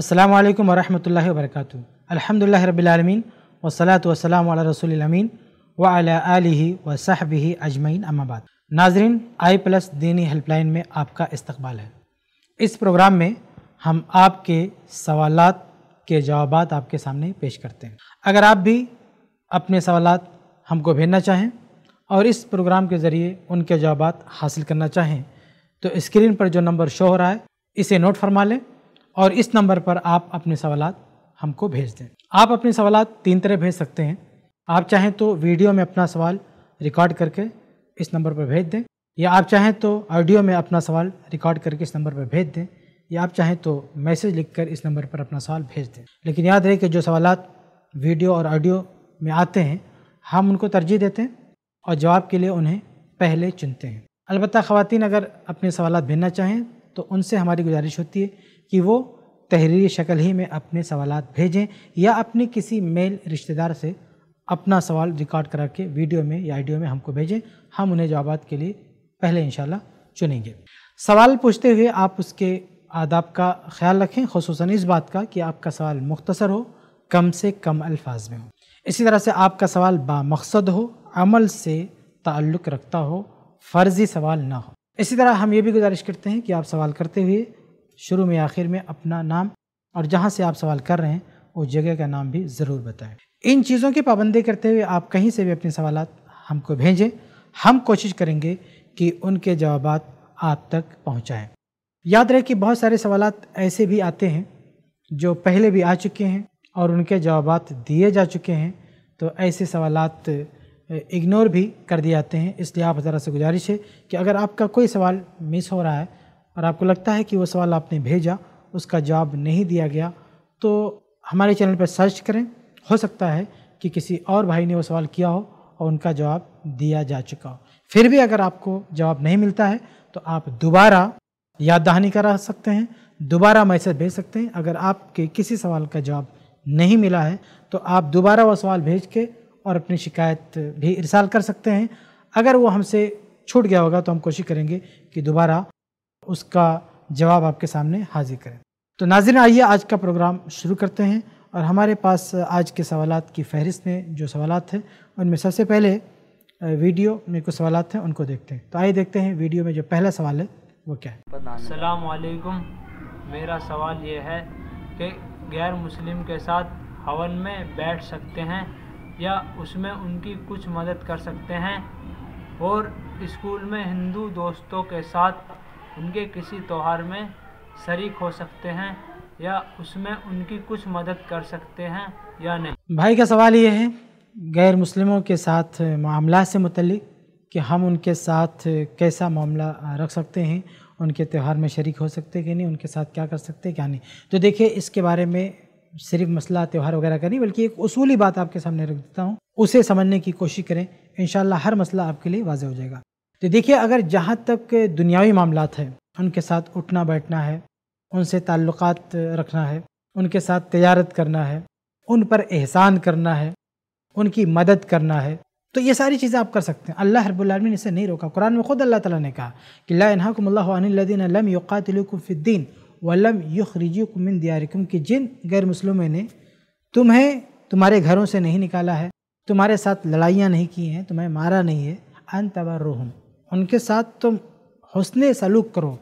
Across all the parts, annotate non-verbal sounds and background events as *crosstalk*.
अस्सलाम वालेकुम वरहमतुल्लाहि वबरकातु अल्हम्दुलिल्लाहि रब्बिल आलमीन वसलात वसलाम वाला रसूल अमीन व अला आलिहि व सहबिहि अजमैन अम्माबाद नाजरीन आई प्लस दीनी हेल्पलाइन में आपका इस्तकबाल है इस प्रोग्राम में हम आपके सवाल के जवाब आपके सामने पेश करते हैं अगर आप भी अपने सवाल हमको भेजना चाहें और इस प्रोग्राम के ज़रिए उनके जवाब हासिल करना चाहें तो स्क्रीन पर जो नंबर शो हो रहा है इसे नोट फरमा लें और इस नंबर पर आप अपने सवाल हमको भेज दें आप अपने सवाल तीन तरह भेज सकते हैं आप चाहें तो वीडियो में अपना सवाल रिकॉर्ड करके इस नंबर पर भेज दें या आप चाहें तो ऑडियो में अपना सवाल रिकॉर्ड करके इस नंबर पर भेज दें या आप चाहें तो मैसेज लिखकर इस नंबर पर अपना सवाल भेज दें लेकिन याद रहे कि जो सवाल वीडियो और ऑडियो में आते हैं हम उनको तरजीह देते हैं और जवाब के लिए उन्हें पहले चुनते हैं अलबत्त ख़वान अगर अपने सवाल भेजना चाहें तो उनसे हमारी गुजारिश होती है कि वो तहरीरी शक्ल ही में अपने सवाल भेजें या अपने किसी मेल रिश्तेदार से अपना सवाल रिकॉर्ड करा के वीडियो में या आइडियो में हमको भेजें हम उन्हें जवाब के लिए पहले इन चुनेंगे सवाल पूछते हुए आप उसके आदाब का ख्याल रखें खसूस इस बात का कि आपका सवाल मुख्तसर हो कम से कम अल्फाज में हो इसी तरह से आपका सवाल बामकसद हो अमल से ताल्लुक़ रखता हो फ़र्ज़ी सवाल ना हो इसी तरह हम ये भी गुजारिश करते हैं कि आप सवाल करते हुए शुरू में आखिर में अपना नाम और जहाँ से आप सवाल कर रहे हैं उस जगह का नाम भी ज़रूर बताएं इन चीज़ों की पाबंदी करते हुए आप कहीं से भी अपने सवाल हमको भेजें हम कोशिश करेंगे कि उनके जवाब आप तक पहुँचाएँ याद रहे कि बहुत सारे सवाल ऐसे भी आते हैं जो पहले भी आ चुके हैं और उनके जवाब दिए जा चुके हैं तो ऐसे सवाल इग्नोर भी कर दिए जाते हैं इसलिए आप ज़रा से गुजारिश है कि अगर आपका कोई सवाल मिस हो रहा है और आपको लगता है कि वो सवाल आपने भेजा उसका जवाब नहीं दिया गया तो हमारे चैनल पर सर्च करें हो सकता है कि किसी और भाई ने वो सवाल किया हो और उनका जवाब दिया जा चुका हो फिर भी अगर आपको जवाब नहीं मिलता है तो आप दोबारा याद दहानी करा सकते हैं दोबारा मैसेज भेज सकते हैं अगर आपके किसी सवाल का जवाब नहीं मिला है तो आप दोबारा वो सवाल भेज के और अपनी शिकायत भी इरसाल कर सकते हैं अगर वो हमसे छूट गया होगा तो हम कोशिश करेंगे कि दोबारा उसका जवाब आपके सामने हाजिर करें तो नाजिन आइए आज का प्रोग्राम शुरू करते हैं और हमारे पास आज के सवाल की फहरिस्त में जो सवाल हैं उनमें सबसे पहले वीडियो में कुछ सवाल हैं उनको देखते हैं तो आइए देखते हैं वीडियो में जो पहला सवाल है वो क्या है सलामकुम मेरा सवाल ये है कि गैर मुस्लिम के साथ हवन में बैठ सकते हैं या उसमें उनकी कुछ मदद कर सकते हैं और स्कूल में हिंदू दोस्तों के साथ उनके किसी त्यौहार में शरीक हो सकते हैं या उसमें उनकी कुछ मदद कर सकते हैं या नहीं भाई का सवाल ये है गैर मुस्लिमों के साथ मामला से मुतलिक कि हम उनके साथ कैसा मामला रख सकते हैं उनके त्यौहार में शरीक हो सकते कि नहीं उनके साथ क्या कर सकते क्या नहीं तो देखिए इसके बारे में सिर्फ मसला त्यौहार वगैरह का नहीं बल्कि एक उसूली बात आपके सामने रख देता हूँ उसे समझने की कोशिश करें इन हर मसला आपके लिए वाजह हो जाएगा तो देखिए अगर जहाँ तक दुनियावी मामला है उनके साथ उठना बैठना है उनसे ताल्लुक़ रखना है उनके साथ तजारत करना है उन पर एहसान करना है उनकी मदद करना है तो ये सारी चीज़ें आप कर सकते हैं अल्लाह ने इसे नहीं रोका कुरान में खुद अल्लाह ताला ने कहा कि लाकुमल्लादीन लम वलम युखरिजुकमिन दियारिकुम कि जिन गैर मुसलमों ने तुम्हें तुम्हारे घरों से नहीं निकाला है तुम्हारे साथ लड़ाइयाँ नहीं की हैं तुम्हें मारा नहीं है अन तबार उनके साथ तुम हसन सलूक करो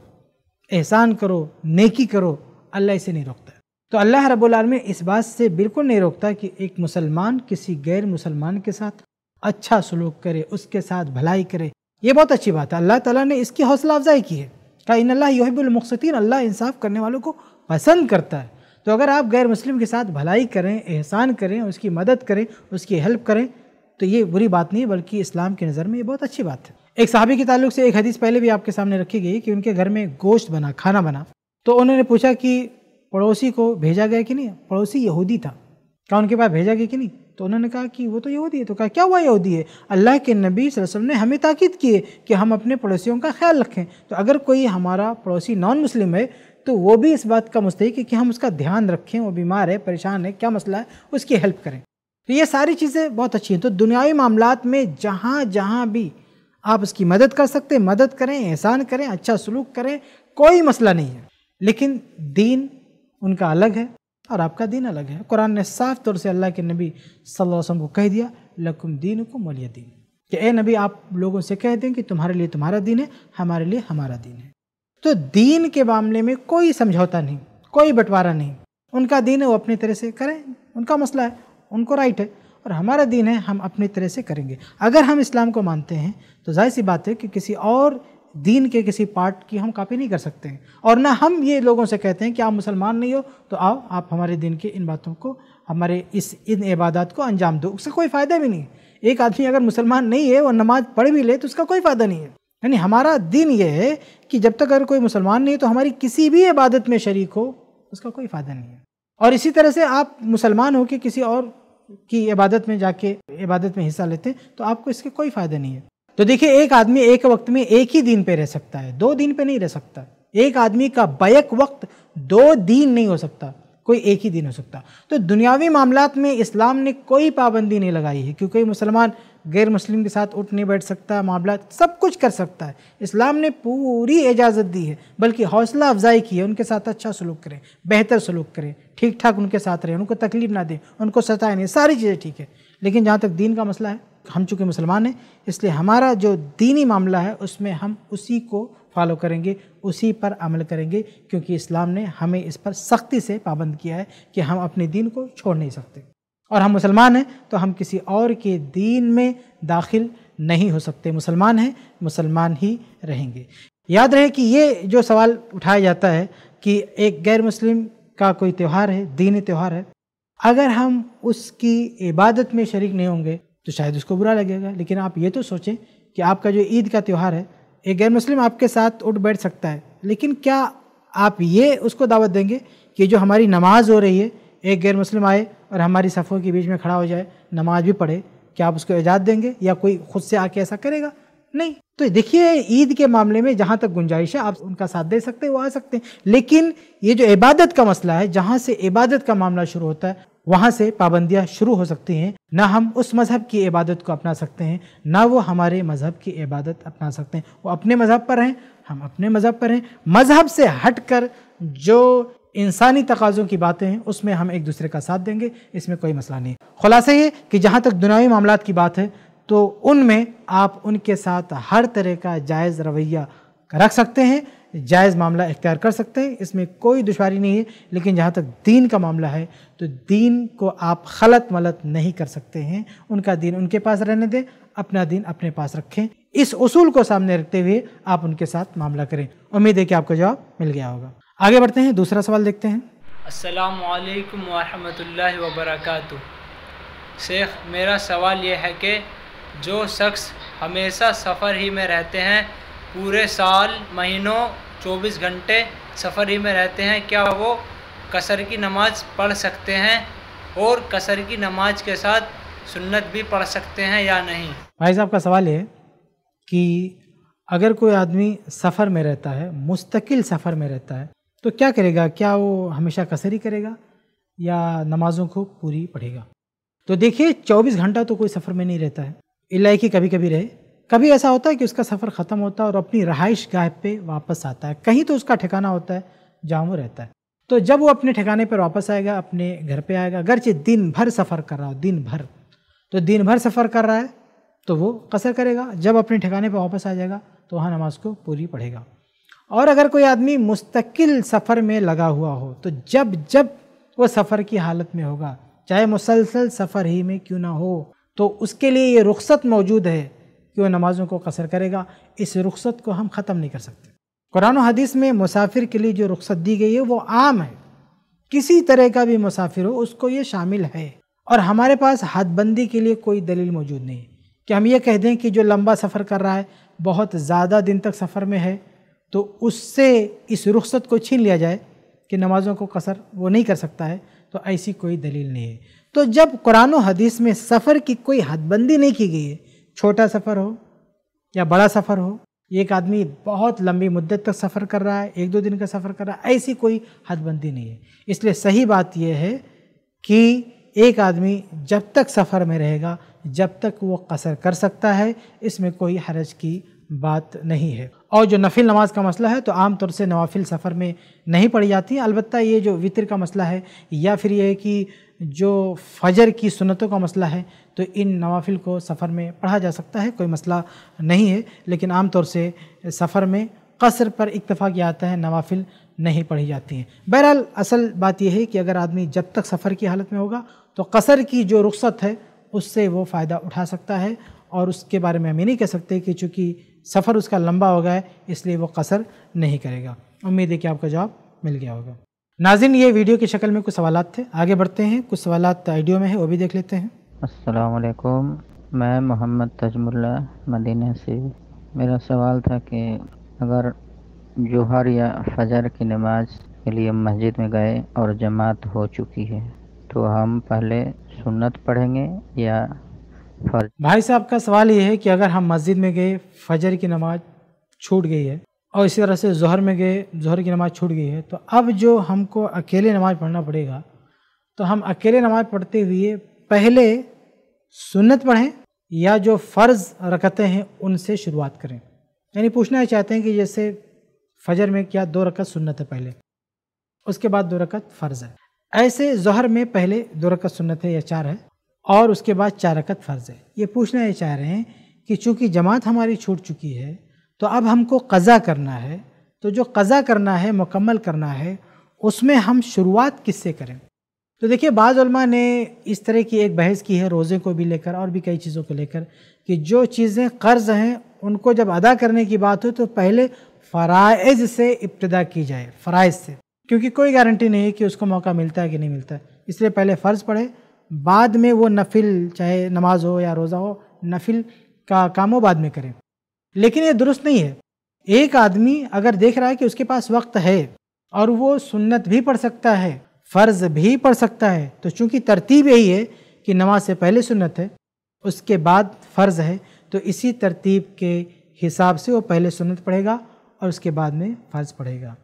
एहसान करो नेकी करो अल्लाह इसे नहीं रोकता तो अल्लाह रब्लम इस बात से बिल्कुल नहीं रोकता कि एक मुसलमान किसी गैर मुसलमान के साथ अच्छा सलूक करे उसके साथ भलाई करे ये बहुत अच्छी बात है अल्लाह ताला ने इसकी हौसला अफजाई की है का इन अल्लाह अल्लाह इंसाफ करने वालों को पसंद करता है तो अगर आप गैर मुस्लिम के साथ भलाई करें एहसान करें उसकी मदद करें उसकी हेल्प करें तो ये बुरी बात नहीं बल्कि इस्लाम की नज़र में ये बहुत अच्छी बात है एक साहबी के ताल्लुक से एक हदीस पहले भी आपके सामने रखी गई कि उनके घर में गोश्त बना खाना बना तो उन्होंने पूछा कि पड़ोसी को भेजा गया कि नहीं पड़ोसी यहूदी था क्या उनके पास भेजा गया कि नहीं तो उन्होंने कहा कि वो तो यहूदी है तो कहा क्या हुआ यहूदी है अल्लाह के नबी वसल्लम ने हमें ताकीद किए कि हम अपने पड़ोसियों का ख्याल रखें तो अगर कोई हमारा पड़ोसी नॉन मुस्लिम है तो वो भी इस बात का मुस्तक है कि हम उसका ध्यान रखें वो बीमार है परेशान है क्या मसला है उसकी हेल्प करें तो ये सारी चीज़ें बहुत अच्छी हैं तो दुनियावी मामला में जहाँ जहाँ भी आप उसकी मदद कर सकते हैं मदद करें एहसान करें अच्छा सलूक करें कोई मसला नहीं है लेकिन दीन उनका अलग है और आपका दीन अलग है कुरान ने साफ तौर से अल्लाह के नबी सल्लल्लाहु अलैहि वसल्लम को कह दिया लकुम दीन को मलिया दीन कि ए नबी आप लोगों से कह दें कि तुम्हारे लिए तुम्हारा दीन है हमारे लिए हमारा दीन है तो दीन के मामले में कोई समझौता नहीं कोई बंटवारा नहीं उनका दीन है वो अपनी तरह से करें उनका मसला है उनको राइट है और हमारा दीन है हम अपनी तरह से करेंगे अगर हम इस्लाम को मानते हैं तो जाहिर सी बात है कि किसी और दीन के किसी पार्ट की हम कापी नहीं कर सकते हैं और ना हम ये लोगों से कहते हैं कि आप मुसलमान नहीं हो तो आओ आप हमारे दिन के इन बातों को हमारे इस इन इबादत को अंजाम दो उसका कोई फ़ायदा भी नहीं है एक आदमी अगर मुसलमान नहीं है और नमाज पढ़ भी ले तो उसका कोई फ़ायदा नहीं है यानी हमारा दिन ये है कि जब तक अगर कोई मुसलमान नहीं है तो हमारी किसी भी इबादत में शरीक हो उसका कोई फ़ायदा नहीं है और इसी तरह से आप मुसलमान हो कि किसी और की इबादत में जाके इबादत में हिस्सा लेते हैं तो आपको इसके कोई फायदे नहीं है तो देखिए एक आदमी एक वक्त में एक ही दिन पे रह सकता है दो दिन पे नहीं रह सकता एक आदमी का बैक वक्त दो दिन नहीं हो सकता कोई एक ही दिन हो सकता तो दुनियावी मामला में इस्लाम ने कोई पाबंदी नहीं लगाई है क्योंकि मुसलमान गैर मुस्लिम के साथ उठ नहीं बैठ सकता मामला सब कुछ कर सकता है इस्लाम ने पूरी इजाज़त दी है बल्कि हौसला अफजाई की है उनके साथ अच्छा सलूक करें बेहतर सलूक करें ठीक ठाक उनके साथ रहें उनको तकलीफ ना दें उनको सताए नहीं सारी चीज़ें ठीक है लेकिन जहाँ तक दीन का मसला है हम चूँकि मुसलमान हैं इसलिए हमारा जो दीनी मामला है उसमें हम उसी को फॉलो करेंगे उसी पर अमल करेंगे क्योंकि इस्लाम ने हमें इस पर सख्ती से पाबंद किया है कि हम अपने दीन को छोड़ नहीं सकते और हम मुसलमान हैं तो हम किसी और के दीन में दाखिल नहीं हो सकते मुसलमान हैं मुसलमान ही रहेंगे याद रहे कि ये जो सवाल उठाया जाता है कि एक गैर मुस्लिम का कोई त्यौहार है दीनी त्यौहार है अगर हम उसकी इबादत में शरीक नहीं होंगे तो शायद उसको बुरा लगेगा लेकिन आप ये तो सोचें कि आपका जो ईद का त्यौहार है एक गैर मुस्लिम आपके साथ उठ बैठ सकता है लेकिन क्या आप ये उसको दावत देंगे कि जो हमारी नमाज़ हो रही है एक गैर मुस्लिम आए और हमारी सफ़ों के बीच में खड़ा हो जाए नमाज भी पढ़े क्या आप उसको इजाज़त देंगे या कोई खुद से आके ऐसा करेगा नहीं तो देखिए ईद के मामले में जहाँ तक गुंजाइश है आप उनका साथ दे सकते हैं वो आ सकते हैं लेकिन ये जो इबादत का मसला है जहाँ से इबादत का मामला शुरू होता है वहाँ से पाबंदियाँ शुरू हो सकती हैं ना हम उस मज़हब की इबादत को अपना सकते हैं ना वो हमारे मज़हब की इबादत अपना सकते हैं वो अपने मज़हब पर हैं हम अपने मज़हब पर हैं मज़हब से हट कर जो इंसानी तकाज़ों की बातें हैं उसमें हम एक दूसरे का साथ देंगे इसमें कोई मसला नहीं खुलासा ये कि जहाँ तक दुनियावी मामला की बात है तो उनमें आप उनके साथ हर तरह का जायज़ रवैया रख सकते हैं जायज़ मामला इख्तियार कर सकते हैं इसमें कोई दुशारी नहीं है लेकिन जहाँ तक दीन का मामला है तो दीन को आप खलत मलत नहीं कर सकते हैं उनका दीन उनके पास रहने दें अपना दीन अपने पास रखें इस उसूल को सामने रखते हुए आप उनके साथ मामला करें उम्मीद है कि आपको जवाब मिल गया होगा आगे बढ़ते हैं दूसरा सवाल देखते हैं अस्सलाम वालेकुम वरहमतुल्लाहि शेख मेरा सवाल यह है कि जो शख्स हमेशा सफ़र ही में रहते हैं पूरे साल महीनों 24 घंटे सफ़र ही में रहते हैं क्या वो कसर की नमाज़ पढ़ सकते हैं और कसर की नमाज के साथ सुन्नत भी पढ़ सकते हैं या नहीं भाई साहब का सवाल है कि अगर कोई आदमी सफ़र में रहता है मुस्तकिल सफ़र में रहता है तो क्या करेगा क्या वो हमेशा कसरी करेगा या नमाज़ों को पूरी पढ़ेगा तो देखिए 24 घंटा तो कोई सफ़र में नहीं रहता है की कभी कभी रहे कभी ऐसा होता है कि उसका सफ़र ख़त्म होता है और अपनी रहाइश गाह पे वापस आता है कहीं तो उसका ठिकाना होता है जहाँ वो रहता है तो जब वो अपने ठिकाने पर वापस आएगा अपने घर पर आएगा अगरचे दिन भर सफ़र कर रहा हो दिन भर तो दिन भर सफ़र कर रहा है तो वो कसर करेगा जब अपने ठिकाने पर वापस आ जाएगा तो वहाँ नमाज़ को पूरी पढ़ेगा और अगर कोई आदमी मुस्तकिल सफ़र में लगा हुआ हो तो जब जब वो सफ़र की हालत में होगा चाहे मुसलसल सफ़र ही में क्यों ना हो तो उसके लिए ये रुख्सत मौजूद है कि वह नमाज़ों को कसर करेगा इस रुख्सत को हम ख़त्म नहीं कर सकते कुरान हदीस में मुसाफिर के लिए जो रुख्सत दी गई है वो आम है किसी तरह का भी मुसाफिर हो उसको ये शामिल है और हमारे पास हदबंदी के लिए कोई दलील मौजूद नहीं कि हम ये कह दें कि जो लंबा सफ़र कर रहा है बहुत ज़्यादा दिन तक सफ़र में है तो उससे इस रुख्सत को छीन लिया जाए कि नमाज़ों को कसर वो नहीं कर सकता है तो ऐसी कोई दलील नहीं है तो जब कुरान हदीस में सफ़र की कोई हदबंदी नहीं की गई है छोटा सफ़र हो या बड़ा सफ़र हो एक आदमी बहुत लंबी मुद्दत तक सफ़र कर रहा है एक दो दिन का सफ़र कर रहा है ऐसी कोई हदबंदी नहीं है इसलिए सही बात यह है कि एक आदमी जब तक सफ़र में रहेगा जब तक वो कसर कर सकता है इसमें कोई हरज की बात नहीं है और जो नफिल नमाज का मसला है तो आमतौर से नवाफिल सफ़र में नहीं पड़ी जाती अलबत् ये जो वितर का मसला है या फिर यह कि जो फजर की सुनतों का मसला है तो इन नवाफिल को सफ़र में पढ़ा जा सकता है कोई मसला नहीं है लेकिन आमतौर से सफ़र में कसर पर इतफ़ा किया जाता है नवाफिल नहीं पढ़ी जाती हैं बहरहाल असल बात यह है कि अगर आदमी जब तक सफ़र की हालत में होगा तो कसर की जो रुख्सत है उससे वो फ़ायदा उठा सकता है और उसके बारे में हम ये नहीं कह सकते कि चूँकि सफ़र उसका लंबा होगा है इसलिए वो कसर नहीं करेगा उम्मीद है कि आपका जवाब मिल गया होगा नाजिन ये वीडियो की शक्ल में कुछ सवाल थे आगे बढ़ते हैं कुछ सवाल आइडियो में है वो भी देख लेते हैं असलकुम मैं मोहम्मद तजमुल्ला मदीना से मेरा सवाल था कि अगर जोहर या फजर की नमाज के लिए मस्जिद में गए और जमात हो चुकी है तो हम पहले सुन्नत पढ़ेंगे या फर्ज भाई साहब का सवाल ये है कि अगर हम मस्जिद में गए फजर की नमाज छूट गई है और इसी तरह से जहर में गए जहर की नमाज छूट गई है तो अब जो हमको अकेले नमाज पढ़ना पड़ेगा तो हम अकेले नमाज पढ़ते हुए पहले सुन्नत पढ़ें या जो फ़र्ज़ रकतें हैं उनसे शुरुआत करें यानी पूछना चाहते हैं कि जैसे फजर में क्या दो रकत सुन्नत है पहले उसके बाद दो रकत फ़र्ज़ है ऐसे जहर में पहले दो रकत सुन्नत है या चार है और उसके बाद चारकत फ़र्ज़ है ये पूछना ये चाह रहे हैं कि चूँकि जमात हमारी छूट चुकी है तो अब हमको कज़ा करना है तो जो कज़ा करना है मुकम्मल करना है उसमें हम शुरुआत किससे करें तो देखिए बाज़ा ने इस तरह की एक बहस की है रोज़े को भी लेकर और भी कई चीज़ों को लेकर कि जो चीज़ें कर्ज़ हैं उनको जब अदा करने की बात हो तो पहले फ़राइज़ से इब्तदा की जाए फ़राइज़ से क्योंकि कोई गारंटी नहीं है कि उसको मौका मिलता है कि नहीं मिलता इसलिए पहले फ़र्ज़ पढ़े बाद में वो नफिल चाहे नमाज हो या रोज़ा हो नफिल का काम वो बाद में करें लेकिन ये दुरुस्त नहीं है एक आदमी अगर देख रहा है कि उसके पास वक्त है और वो सुन्नत भी पढ़ सकता है फ़र्ज़ भी पढ़ सकता है तो चूंकि तरतीब यही है कि नमाज से पहले सुन्नत है उसके बाद फ़र्ज़ है तो इसी तरतीब के हिसाब से वो पहले सुन्नत पढ़ेगा और उसके बाद में फ़र्ज़ पढ़ेगा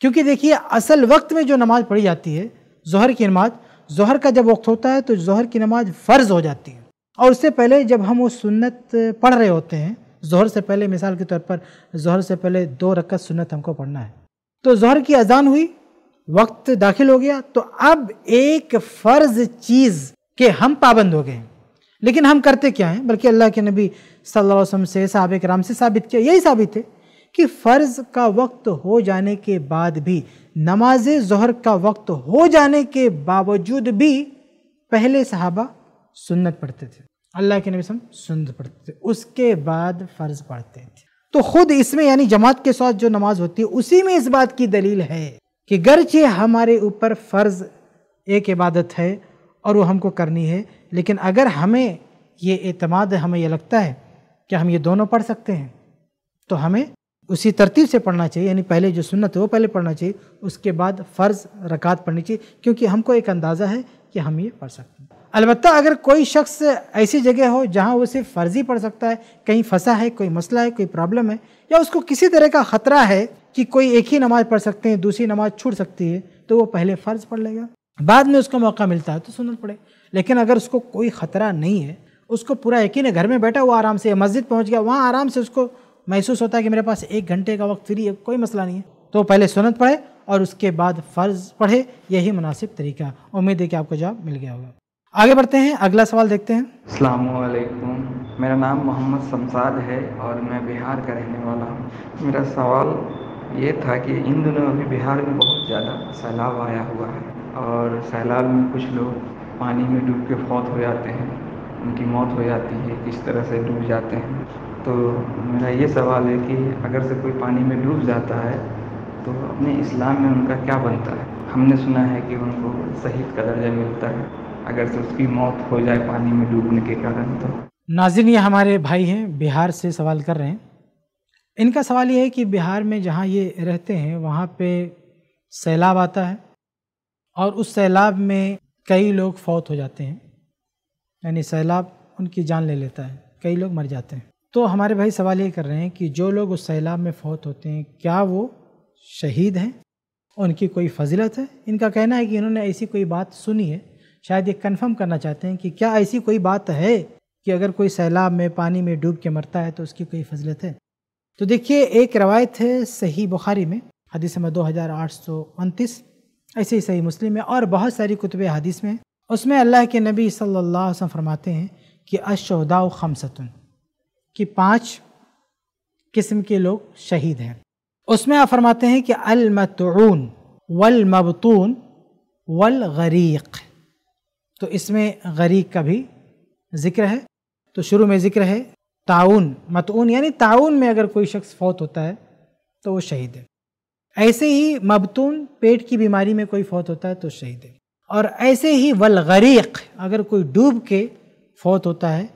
क्योंकि देखिए असल वक्त में जो नमाज़ पढ़ी जाती है जहर की नमाज़ जहर का जब वक्त होता है तो जहर की नमाज फ़र्ज़ हो जाती है और उससे पहले जब हम वो सुन्नत पढ़ रहे होते हैं जहर से पहले मिसाल के तौर पर जहर से पहले दो रकत सुन्नत हमको पढ़ना है तो जहर की अजान हुई वक्त दाखिल हो गया तो अब एक फ़र्ज चीज़ के हम पाबंद हो गए लेकिन हम करते क्या हैं बल्कि अल्लाह के नबी सल्लल्लाहु अलैहि वसल्लम से साहब कराम से साबित किया यही साबित है कि फ़र्ज़ का वक्त हो जाने के बाद भी नमाज जहर का वक्त हो जाने के बावजूद भी पहले सहाबा सुन्नत पढ़ते थे अल्लाह के नबी सम सुन्नत पढ़ते थे उसके बाद फ़र्ज़ पढ़ते थे तो ख़ुद इसमें यानी जमात के साथ जो नमाज होती है उसी में इस बात की दलील है कि गरचे हमारे ऊपर फ़र्ज़ एक इबादत है और वो हमको करनी है लेकिन अगर हमें ये अतमाद हमें ये लगता है कि हम ये दोनों पढ़ सकते हैं तो हमें उसी तरतीब से पढ़ना चाहिए यानी पहले जो सुन्नत है वो पहले पढ़ना चाहिए उसके बाद फ़र्ज़ रकात पढ़नी चाहिए क्योंकि हमको एक अंदाज़ा है कि हम ये पढ़ सकते हैं अलबत्त अगर कोई शख्स ऐसी जगह हो जहाँ वो सिर्फ फर्जी पढ़ सकता है कहीं फंसा है कोई मसला है कोई प्रॉब्लम है या उसको किसी तरह का ख़तरा है कि कोई एक ही नमाज़ पढ़ सकते हैं दूसरी नमाज़ छूट सकती है तो वो पहले फ़र्ज़ पढ़ लेगा बाद में उसको मौका मिलता है तो सुनना पड़े लेकिन अगर उसको कोई ख़तरा नहीं है उसको पूरा यकीन है घर में बैठा वो आराम से मस्जिद पहुँच गया वहाँ आराम से उसको महसूस होता है कि मेरे पास एक घंटे का वक्त फ्री है कोई मसला नहीं है तो पहले सुनत पढ़े और उसके बाद फ़र्ज़ पढ़े यही मुनासिब तरीका उम्मीद है कि आपको जवाब मिल गया होगा आगे बढ़ते हैं अगला सवाल देखते हैं अलैक्म मेरा नाम मोहम्मद शमसाद है और मैं बिहार का रहने वाला हूँ मेरा सवाल ये था कि इन दिनों अभी बिहार में बहुत ज़्यादा सैलाब आया हुआ है और सैलाब में कुछ लोग पानी में डूब के फौत हो जाते हैं उनकी मौत हो जाती है किस तरह से डूब जाते हैं तो मेरा ये सवाल है कि अगर से कोई पानी में डूब जाता है तो अपने इस्लाम में उनका क्या बनता है हमने सुना है कि उनको शहीद का दर्जा मिलता है अगर से उसकी मौत हो जाए पानी में डूबने के कारण तो नाजिन ये हमारे भाई हैं बिहार से सवाल कर रहे हैं इनका सवाल ये है कि बिहार में जहाँ ये रहते हैं वहाँ पे सैलाब आता है और उस सैलाब में कई लोग फौत हो जाते हैं यानी सैलाब उनकी जान ले लेता है कई लोग मर जाते हैं तो हमारे भाई सवाल ये कर रहे हैं कि जो लोग उस सैलाब में फौत होते हैं क्या वो शहीद हैं उनकी कोई फजीलत है इनका कहना है कि इन्होंने ऐसी कोई बात सुनी है शायद ये कन्फर्म करना चाहते हैं कि क्या ऐसी कोई बात है कि अगर कोई सैलाब में पानी में डूब के मरता है तो उसकी कोई फजलत है तो देखिए एक रवायत है सही बुखारी में हदीस में दो हज़ार आठ सौ उनतीस ऐसे ही सही मुस्लिम में और बहुत सारी कुतब हदीस में उसमें अल्लाह के नबी सल्लल्लाहु अलैहि वसल्लम फरमाते हैं कि अशहदा खमसतुन कि पांच किस्म के लोग शहीद हैं उसमें आप फरमाते हैं कि अलमतून वल मबतून वल गरीक तो इसमें गरीक का भी जिक्र है तो शुरू में जिक्र है ताउन मतून यानी ताउन में अगर कोई शख्स फौत होता है तो वो शहीद है ऐसे ही मबतून पेट की बीमारी में कोई फौत होता है तो शहीद है और ऐसे ही वल गरीक अगर कोई डूब के फौत होता है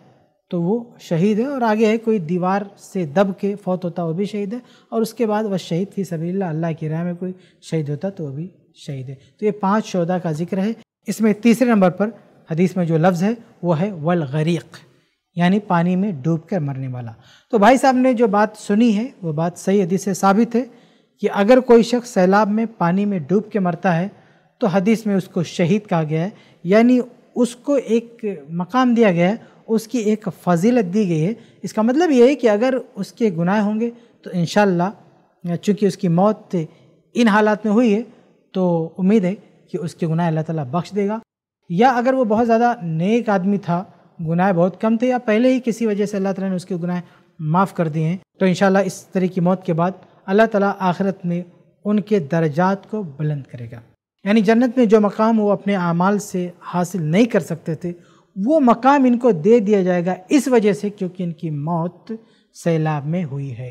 तो वो शहीद है और आगे है कोई दीवार से दब के फौत होता वो भी शहीद है और उसके बाद वह शहीद थी सभी अल्लाह की राह में कोई शहीद होता तो वह भी शहीद है तो ये पाँच शहदा का जिक्र है इसमें तीसरे नंबर पर हदीस में जो लफ्ज़ है वो है वल गरीक यानी पानी में डूब कर मरने वाला तो भाई साहब ने जो बात सुनी है वो बात सही हदीस से साबित है कि अगर कोई शख्स सैलाब में पानी में डूब के मरता है तो हदीस में उसको शहीद कहा गया है यानी उसको एक मकाम दिया गया है उसकी एक फजीलत दी गई है इसका मतलब ये है कि अगर उसके गुनाह होंगे तो इन चूँकि उसकी मौत इन हालात में हुई है तो उम्मीद है कि उसके गुनाह अल्लाह ताला बख्श देगा या अगर वो बहुत ज़्यादा नेक आदमी था गुनाह बहुत कम थे या पहले ही किसी वजह से अल्लाह ताला ने उसके गुनाह माफ़ कर दिए हैं तो इन इस तरह की मौत के बाद अल्लाह ताला आखिरत में उनके दर्जात को बुलंद करेगा यानी जन्नत में जो मकाम वो अपने अमाल से हासिल नहीं कर सकते थे वो मकाम इनको दे दिया जाएगा इस वजह से क्योंकि इनकी मौत सैलाब में हुई है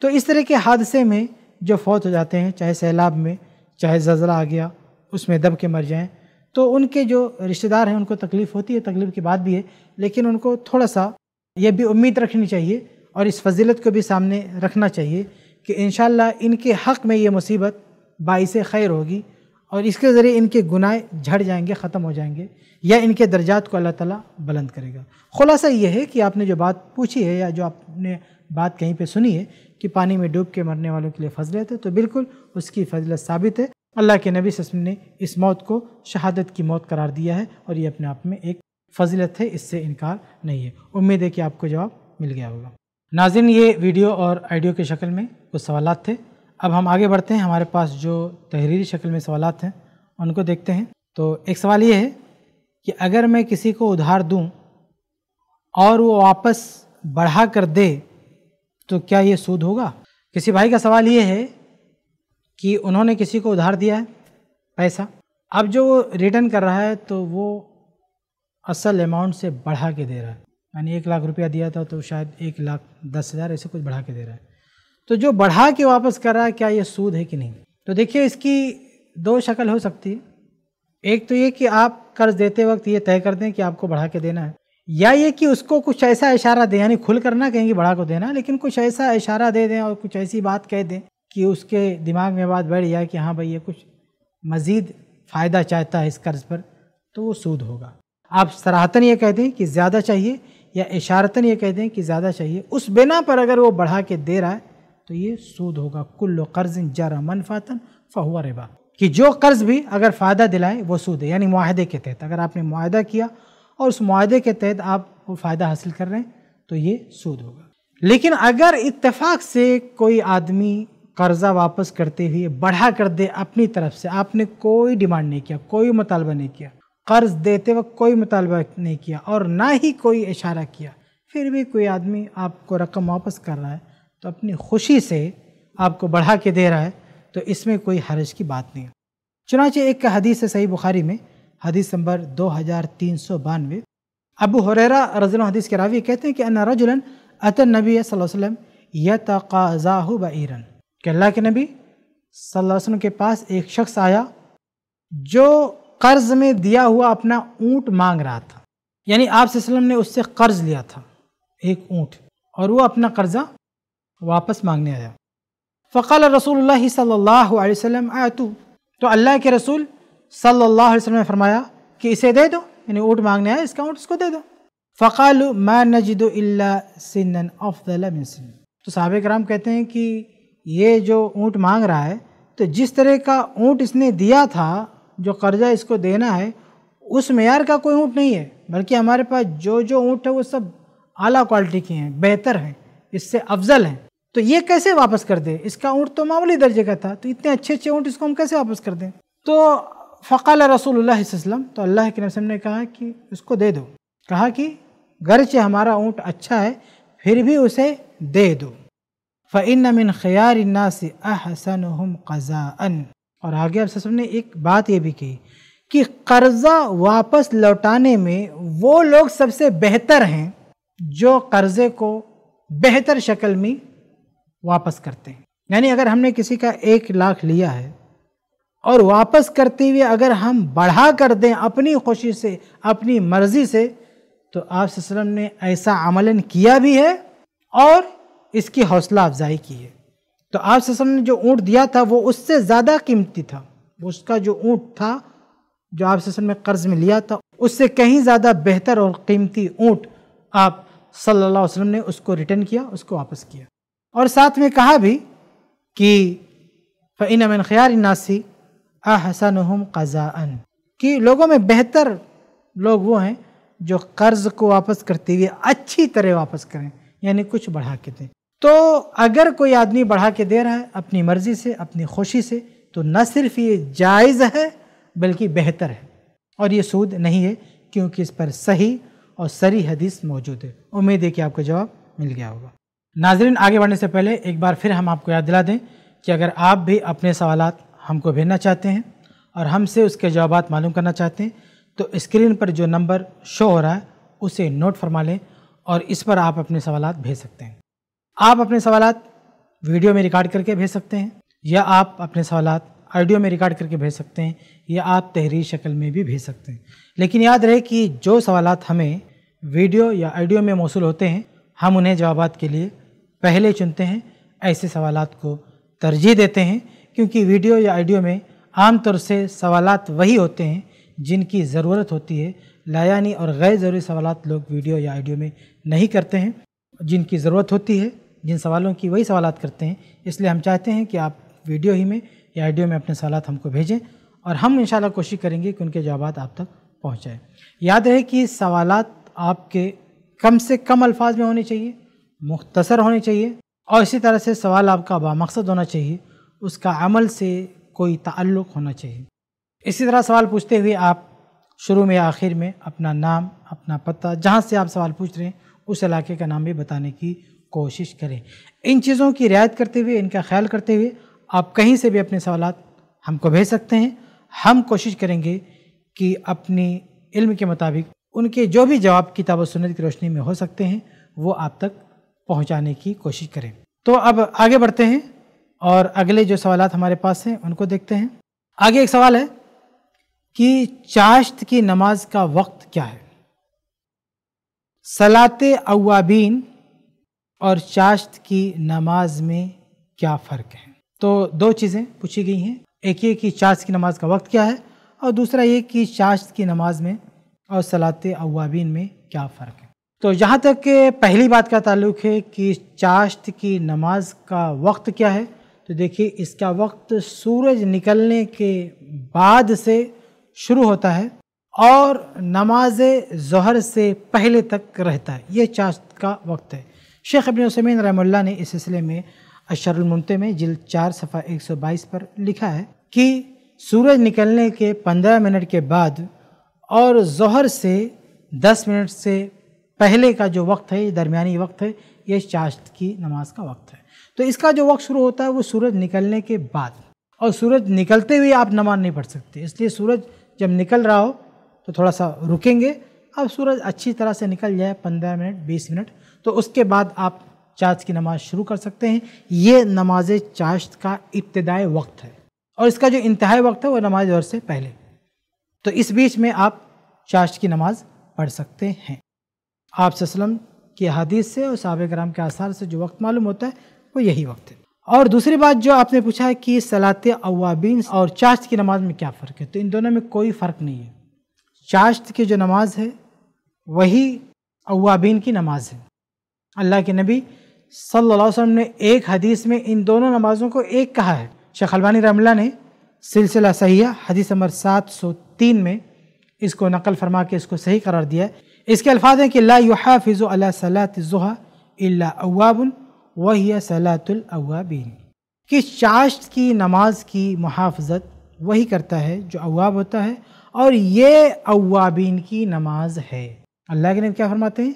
तो इस तरह के हादसे में जो फौत हो जाते हैं चाहे सैलाब में चाहे जजला आ गया उसमें दब के मर जाएं तो उनके जो रिश्तेदार हैं उनको तकलीफ़ होती है तकलीफ़ की बात भी है लेकिन उनको थोड़ा सा यह भी उम्मीद रखनी चाहिए और इस फजीलत को भी सामने रखना चाहिए कि इन इनके हक़ में ये मुसीबत बाईस खैर होगी और इसके ज़रिए इनके गुनाह झड़ जाएंगे ख़त्म हो जाएंगे या इनके दर्जात को अल्लाह ताला बुलंद करेगा खुलासा ये है कि आपने जो बात पूछी है या जो आपने बात कहीं पे सुनी है कि पानी में डूब के मरने वालों के लिए फजलत है तो बिल्कुल उसकी फजलत साबित है अल्लाह के नबी सस्म ने इस मौत को शहादत की मौत करार दिया है और ये अपने आप में एक फजलत है इससे इनकार नहीं है उम्मीद है कि आपको जवाब मिल गया होगा नाजिन ये वीडियो और आइडियो की शक्ल में कुछ सवाल थे अब हम आगे बढ़ते हैं हमारे पास जो तहरीरी शक्ल में सवाल हैं उनको देखते हैं तो एक सवाल ये है कि अगर मैं किसी को उधार दूँ और वो वापस बढ़ा कर दे तो क्या ये सूद होगा किसी भाई का सवाल ये है कि उन्होंने किसी को उधार दिया है पैसा अब जो वो रिटर्न कर रहा है तो वो असल अमाउंट से बढ़ा के दे रहा है यानी एक लाख रुपया दिया था तो शायद एक लाख दस हज़ार ऐसे कुछ बढ़ा के दे रहा है तो जो बढ़ा के वापस कर रहा है क्या ये सूद है कि नहीं तो देखिए इसकी दो शक्ल हो सकती है एक तो ये कि आप कर्ज देते वक्त ये तय कर दें कि आपको बढ़ा के देना है या ये कि उसको कुछ ऐसा इशारा दें यानी खुल करना कहेंगे बढ़ा को देना लेकिन कुछ ऐसा इशारा दे दें और कुछ ऐसी बात कह दें कि उसके दिमाग में बात बैठ जाए कि हाँ भाई ये कुछ मज़ीद फ़ायदा चाहता है इस कर्ज़ पर तो वो सूद होगा आप सराहतन ये कह दें कि ज़्यादा चाहिए या इशारतन ये कह दें कि ज़्यादा चाहिए उस बिना पर अगर वो बढ़ा के दे रहा है तो ये सूद होगा कुल्ल कर्ज जरा मनफातन फहुआ रिबा कि जो कर्ज भी अगर फ़ायदा दिलाए वो सूद है यानी माहदे के तहत अगर आपने माहदा किया और उस माहदे के तहत आप वो फ़ायदा हासिल कर रहे हैं तो ये सूद होगा लेकिन अगर इतफाक से कोई आदमी कर्ज़ा वापस करते हुए बढ़ा कर दे अपनी तरफ से आपने कोई डिमांड नहीं किया कोई मुतालबा नहीं किया कर्ज़ देते वक्त कोई मुतालबा नहीं किया और ना ही कोई इशारा किया फिर भी कोई आदमी आपको रकम वापस कर रहा है तो अपनी खुशी से आपको बढ़ा के दे रहा है तो इसमें कोई हरज की बात नहीं है चुनाचे एक हदीस है सही बुखारी में हदीस नंबर दो हज़ार तीन सौ बानवे अबू हुररा रजल हदीस के रावी कहते हैं कि अन्ना रजुलन अतन नबी वसल्लम यतकाजाहु बरन कि अल्लाह के नबी सल्लल्लाहु अलैहि वसल्लम के पास एक शख्स आया जो कर्ज में दिया हुआ अपना ऊँट मांग रहा था यानी आप ने उससे कर्ज लिया था एक ऊँट और वो अपना कर्जा वापस मांगने आया फ़कल रसूल सल्लल्लाहु अलैहि वसल्लम तो अल्लाह के रसूल सल्लल्लाहु अलैहि वसल्लम ने फरमाया कि इसे दे दो यानी ऊँट मांगने आया इसका ऊँट उसको दे दो फ़काल मैं नजद तो साहब कराम कहते हैं कि ये जो ऊँट मांग रहा है तो जिस तरह का ऊँट इसने दिया था जो कर्जा इसको देना है उस मैार का कोई ऊँट नहीं है बल्कि हमारे पास जो जो ऊँट है वो सब आला क्वालिटी के हैं बेहतर हैं इससे अफजल हैं तो ये कैसे वापस कर दे इसका ऊँट तो मामूली दर्जे का था तो इतने अच्छे अच्छे ऊँट इसको हम कैसे वापस कर दें तो फ़काल रसूल तो अल्लाह के नसम ने कहा कि उसको दे दो कहा कि गरचे हमारा ऊँट अच्छा है फिर भी उसे दे दो फ़िन मिन ख़यार नासी अहसन हम कज़ान और आगे अब सब ने एक बात ये भी कही कि कर्ज़ा वापस लौटाने में वो लोग सबसे बेहतर हैं जो कर्ज़े को बेहतर शक्ल में वापस करते हैं यानी अगर हमने किसी का एक लाख लिया है और वापस करते हुए अगर हम बढ़ा कर दें अपनी खुशी से अपनी मर्ज़ी से तो आप वसलम ने ऐसा अमलन किया भी है और इसकी हौसला अफजाई की है तो आप वसलम ने जो ऊँट दिया था वो उससे ज़्यादा कीमती था उसका जो ऊँट था जो आप वसलम ने कर्ज़ में लिया था उससे कहीं ज़्यादा बेहतर और कीमती ऊँट आप सल्ला वसलम ने उसको रिटर्न किया उसको वापस किया और साथ में कहा भी कि फ़ैन अमिन ख़्यार नासी आहसन हम कज़ान कि लोगों में बेहतर लोग वो हैं जो कर्ज़ को वापस करते हुए अच्छी तरह वापस करें यानी कुछ बढ़ा के दें तो अगर कोई आदमी बढ़ा के दे रहा है अपनी मर्ज़ी से अपनी खुशी से तो न सिर्फ ये जायज़ है बल्कि बेहतर है और ये सूद नहीं है क्योंकि इस पर सही और सरी हदीस मौजूद है उम्मीद है कि आपको जवाब मिल गया होगा नाजरीन आगे बढ़ने से पहले एक बार फिर हम आपको याद दिला दें कि अगर आप भी अपने सवाल हमको भेजना चाहते हैं और हमसे उसके जवाब मालूम करना चाहते हैं तो स्क्रीन पर जो नंबर शो हो रहा है उसे नोट फरमा लें और इस पर आप अपने सवाल भेज सकते हैं आप अपने सवाल वीडियो में रिकॉर्ड करके भेज सकते हैं या आप अपने सवाल ऑडियो में रिकॉर्ड करके भेज सकते हैं या आप तहरीर शक्ल में भी भेज सकते हैं लेकिन याद रहे कि जो सवाल हमें वीडियो या ऑडियो में मौसू होते हैं हम उन्हें जवाब के लिए पहले चुनते हैं ऐसे सवाल को तरजीह देते हैं क्योंकि वीडियो या ऑडियो में आमतौर से सवाल वही होते हैं जिनकी ज़रूरत होती है लायानी और गैर ज़रूरी सवाल लोग वीडियो या ऑडियो में नहीं करते हैं जिनकी ज़रूरत होती है जिन सवालों की वही सवाल करते हैं इसलिए हम चाहते हैं कि आप वीडियो ही में या ऑडियो में अपने सवाल हमको भेजें और हम इन कोशिश करेंगे कि उनके जवाब आप तक पहुँचाएँ याद रहे कि सवाल आपके कम से कम अल्फाज में होने चाहिए मुख्तसर होनी चाहिए और इसी तरह से सवाल आपका बामकसद होना चाहिए उसका अमल से कोई ताल्लुक होना चाहिए इसी तरह सवाल पूछते हुए आप शुरू में आखिर में अपना नाम अपना पता जहाँ से आप सवाल पूछ रहे हैं उस इलाके का नाम भी बताने की कोशिश करें इन चीज़ों की रियायत करते हुए इनका ख्याल करते हुए आप कहीं से भी अपने सवाल हमको भेज सकते हैं हम कोशिश करेंगे कि अपने इल्म के मुताबिक उनके जो भी जवाब किताब सुनत की रोशनी में हो सकते हैं वो आप तक पहुंचाने की कोशिश करें तो अब आगे बढ़ते हैं और अगले जो सवाल हमारे पास हैं उनको देखते हैं आगे एक सवाल है कि चाश्त की नमाज का वक्त क्या है सलात अवाबीन और चाश्त की नमाज में क्या फ़र्क है तो दो चीज़ें पूछी गई हैं एक ये कि चाश्त की नमाज का वक्त क्या है और दूसरा ये कि चाश्त की नमाज में और सलात अवाबीन में क्या फ़र्क है तो यहाँ तक के पहली बात का ताल्लुक है कि चाश्त की नमाज का वक्त क्या है तो देखिए इसका वक्त सूरज निकलने के बाद से शुरू होता है और नमाज जहर से पहले तक रहता है ये चाश्त का वक्त है शेख अबिन उसमिन रहमल्ला ने इस सिलसिले में अशरमते में जिल चार सफ़ा एक सौ बाईस पर लिखा है कि सूरज निकलने के पंद्रह मिनट के बाद और जहर से दस मिनट से पहले का जो वक्त है दरमिया वक्त है ये चाश्त की नमाज का वक्त है तो इसका जो वक्त शुरू होता है वो सूरज निकलने के बाद और सूरज निकलते हुए आप नमाज नहीं पढ़ सकते इसलिए सूरज जब निकल रहा हो तो थोड़ा सा रुकेंगे अब सूरज अच्छी तरह से निकल जाए पंद्रह मिनट बीस मिनट तो उसके बाद आप चाश्त की नमाज शुरू कर सकते हैं ये नमाज चाश्त का इब्तदाई वक्त है और इसका जो इंतहाई वक्त है वह नमाज और से पहले तो इस बीच में आप चाश्त की नमाज़ पढ़ सकते हैं आप वसलम की हदीस से और साहब कराम के आसार से जो वक्त मालूम होता है वो यही वक्त है और दूसरी बात जो आपने पूछा है कि सलात अवाबीन और चाश्त की नमाज में क्या फ़र्क है तो इन दोनों में कोई फ़र्क नहीं है चाश्त की जो नमाज है वही अवाबीन की नमाज है अल्लाह के नबी सल्लल्लाहु अलैहि वसल्लम ने एक हदीस में इन दोनों नमाज़ों को एक कहा है शेख अलवानी रमला ने सिलसिला सहिया हदीस नंबर सात सौ तीन में इसको नकल फरमा के इसको सही करार दिया है इसके अल्फाज हैं कि ला युहाफिज़ अला सलात ज़ुहा इल्ला अवाबन वही सलातुल अवाबीन कि चाश्त की नमाज की मुहाफ़त वही करता है जो अवाब होता है और ये अवाबीन की नमाज है अल्लाह के नबी क्या फरमाते हैं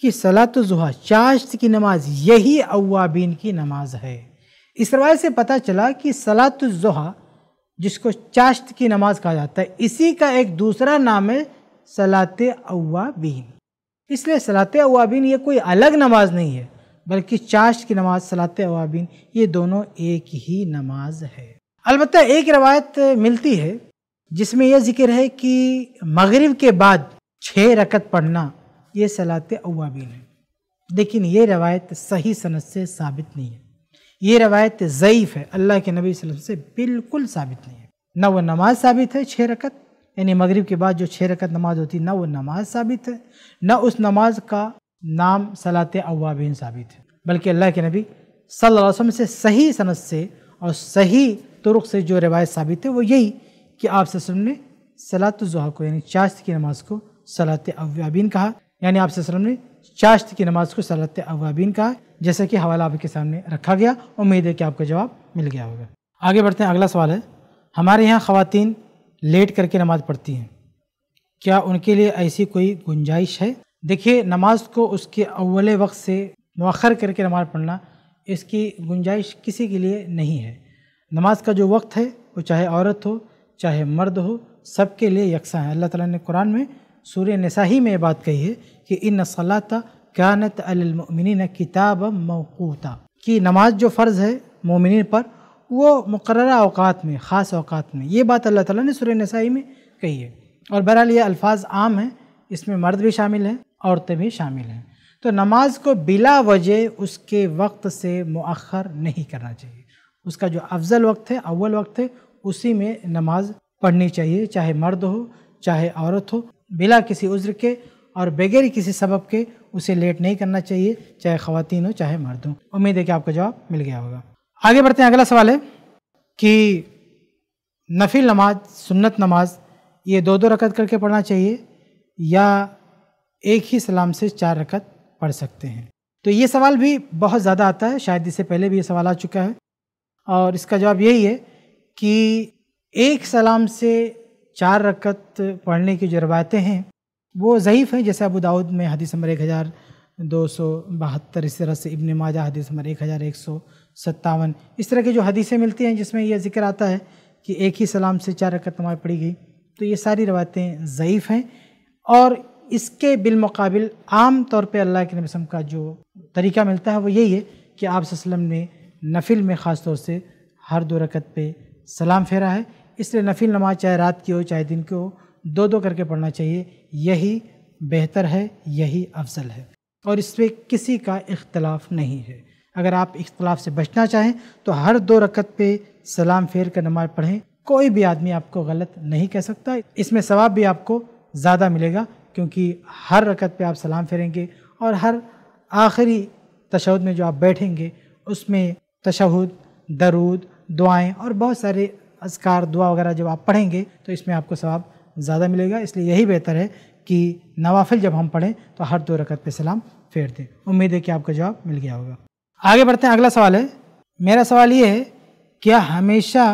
कि सलात जुहा चाश्त की नमाज यही अवाबीन की नमाज है इस रवाय से पता चला कि सलात जुहा जिसको चाश्त की नमाज कहा जाता है इसी का एक दूसरा नाम है सलात अवाबीन इसलिए सलात अवाबीन ये कोई अलग नमाज नहीं है बल्कि चाश की नमाज सलात अवाबीन ये दोनों एक ही नमाज है अलबत् एक रवायत मिलती है जिसमें यह जिक्र है कि मगरिब के बाद छः रकत पढ़ना ये सलात अवाबीन है लेकिन ये रवायत सही सनत से साबित नहीं है ये रवायत ज़यीफ़ है अल्लाह के नबी वसल्लम से बिल्कुल साबित नहीं है ना वो नमाज साबित है छः रकत यानी मगरिब के बाद जो छः रकत नमाज होती ना वो नमाज साबित है ना उस नमाज का नाम सलात अवाबिन साबित है बल्कि अल्लाह के नबी सल्लम से सही सनत से और सही तुरुक से जो रिवायत साबित है वो यही कि आप ने सलात जहा को यानी चाश्त की नमाज को सलात अवाबिन कहा यानी आप वसल्लम ने चाश्त की नमाज को सलात अवाबिन कहा जैसा कि हवाला आपके सामने रखा गया उम्मीद है कि आपको जवाब मिल गया होगा आगे बढ़ते हैं अगला सवाल है हमारे यहाँ ख़वान लेट करके नमाज़ पढ़ती हैं क्या उनके लिए ऐसी कोई गुंजाइश है देखिए नमाज को उसके अवले वक्त से मौखर करके नमाज़ पढ़ना इसकी गुंजाइश किसी के लिए नहीं है नमाज का जो वक्त है वो चाहे औरत हो चाहे मर्द हो सबके लिए यकसा है अल्लाह ताला ने कुरान में सूर्य नसाही में ये बात कही है कि इन सलाता क्या अलमिन किताब मौकूता कि नमाज जो फ़र्ज़ है मोमिन पर वो मुकर अवकात में ख़ास अवकात में ये बात अल्लाह ताला ने सुर नसाई में कही है और बहरहाल ये अल्फाज आम हैं इसमें मर्द भी शामिल हैं औरतें भी शामिल हैं तो नमाज को बिला वजह उसके वक्त से मौखर नहीं करना चाहिए उसका जो अफजल वक्त है अव्वल वक्त है उसी में नमाज पढ़नी चाहिए चाहे मर्द हो चाहे औरत हो बिला किसी उज्र के और बगैर किसी सबब के उसे लेट नहीं करना चाहिए चाहे ख़वान हो चाहे मर्द हो उम्मीद है कि आपका जवाब मिल गया होगा आगे बढ़ते हैं अगला सवाल है कि नफिल नमाज सुन्नत नमाज ये दो दो रकत करके पढ़ना चाहिए या एक ही सलाम से चार रकत पढ़ सकते हैं तो ये सवाल भी बहुत ज़्यादा आता है शायद इससे पहले भी ये सवाल आ चुका है और इसका जवाब यही है कि एक सलाम से चार रकत पढ़ने की जो रवायतें हैं वो ज़यीफ़ हैं जैसे अबू दाऊद में हदीस नंबर एक हज़ार दो सौ बहत्तर इस तरह से इबन माजा हदीस नंबर एक हज़ार एक सौ सत्तावन इस तरह की जो हदीसें मिलती हैं जिसमें यह जिक्र आता है कि एक ही सलाम से चार रकत नमाज पढ़ी गई तो ये सारी रवायतें ज़यीफ़ हैं और इसके बिलमकबिल आम तौर पर अल्लाह के नबी का जो तरीका मिलता है वो यही है कि आप वसल्लम ने नफिल में ख़ास तौर से हर दो रकत पे सलाम फेरा है इसलिए नफिल नमाज चाहे रात की हो चाहे दिन की हो दो दो करके पढ़ना चाहिए यही बेहतर है यही अफजल है और इस पर किसी का इख्तलाफ नहीं है अगर आप इख्तलाफ से बचना चाहें तो हर दो रकत पे सलाम फेर कर नमाज़ पढ़ें कोई भी आदमी आपको गलत नहीं कह सकता इसमें सवाब भी आपको ज़्यादा मिलेगा क्योंकि हर रकत पे आप सलाम फेरेंगे और हर आखिरी तशद में जो आप बैठेंगे उसमें तशहद दरूद दुआएं और बहुत सारे असकार दुआ वगैरह जब आप पढ़ेंगे तो इसमें आपको सवाब ज़्यादा मिलेगा इसलिए यही बेहतर है कि नवाफिल जब हम पढ़ें तो हर दो रकत पे सलाम फेर दें उम्मीद है कि आपका जवाब मिल गया होगा आगे बढ़ते हैं अगला सवाल है मेरा सवाल ये है क्या हमेशा